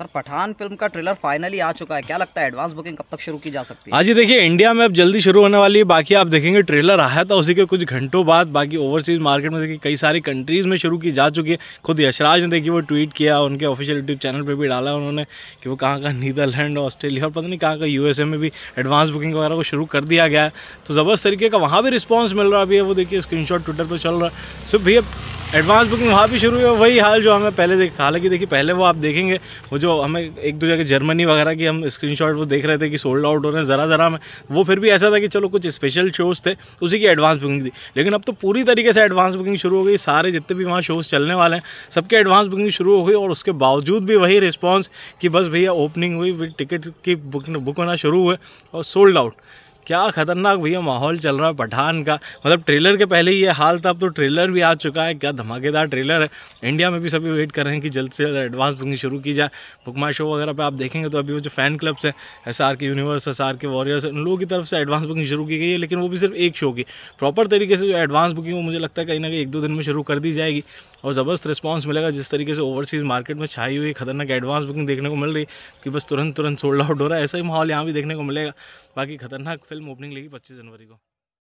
sir Pathaan film का trailer finally आ चुका है क्या लगता है एडवांस बुकिंग कब तक शुरू की जा सकती है हाँ जी देखिए इंडिया में अब जल्दी शुरू होने वाली है बाकी आप देखेंगे ट्रेलर आया था उसी के कुछ घंटों बाद बाकी ओवरसीज मार्केट में देखिए कई सारी कंट्रीज में शुरू की जा चुकी है खुद यशराज ने देखिए वो ट्वीट किया उनके ऑफिशियल यूट्यूब चैनल पर भी डाला उन्होंने कि वो कहाँ का नीदरलैंड ऑस्ट्रेलिया और पता नहीं कहाँ का यूएसए में भी एडवांस बुकिंग वगैरह को शुरू कर दिया गया है तो ज़बरदस्त तरीके का वहाँ भी रिस्पॉन्स मिल रहा है अभी वो देखिए स्क्रीन ट्विटर पर चल रहा है सिर्फ भैया एडवांस बुकिंग वहाँ भी शुरू हुई वही हाल जो हमें पहले देख हालांकि देखिए पहले वो आप देखेंगे वो जो हमें एक दो जगह जर्मनी वगैरह की हम स्क्रीनशॉट वो देख रहे थे कि सोल्ड आउट हो रहे हैं ज़रा ज़रा में वो फिर भी ऐसा था कि चलो कुछ स्पेशल शोज़ थे उसी की एडवांस बुकिंग थी लेकिन अब तो पूरी तरीके से एडवांस बुकिंग शुरू हो गई सारे जितने भी वहाँ शोज़ चलने वाले हैं सबके एडवांस बुकिंग शुरू हो गई और उसके बावजूद भी वही रिस्पॉन्स कि बस भैया ओपनिंग हुई टिकट की बुक बुक होना शुरू हुए और सोल्ड आउट क्या खतरनाक भैया माहौल चल रहा है पठान का मतलब ट्रेलर के पहले ही ये हाल था अब तो ट्रेलर भी आ चुका है क्या धमाकेदार ट्रेलर है इंडिया में भी सभी वेट कर रहे हैं कि जल्द से जल्द एडवांस बुकिंग शुरू की जाए बुकमा शो वगैरह पे आप देखेंगे तो अभी वो जो फैन क्लब्स हैं S R K universe S R K warriors उन लोगों की तरफ से एडवांस बुकिंग शुरू की गई है लेकिन वो भी सिर्फ एक शो की प्रॉपर तरीके से जो एडवांस बुकिंग वो मुझे लगता है कहीं ना कहीं एक दो दिन में शुरू कर दी जाएगी और ज़बरदस्त रिस्पॉन्स मिलेगा जिस तरीके से ओवरसीज़ मार्केट में छाई हुई खतरनाक एडवांस बुकिंग देखने को मिल रही कि बस तुरंत तुरंत सोल्ड आउट हो रहा है ऐसा ही माहौल यहाँ भी देखने को मिलेगा बाकी खतरनाक फिल्म ओपनिंग लेगी पच्चीस जनवरी को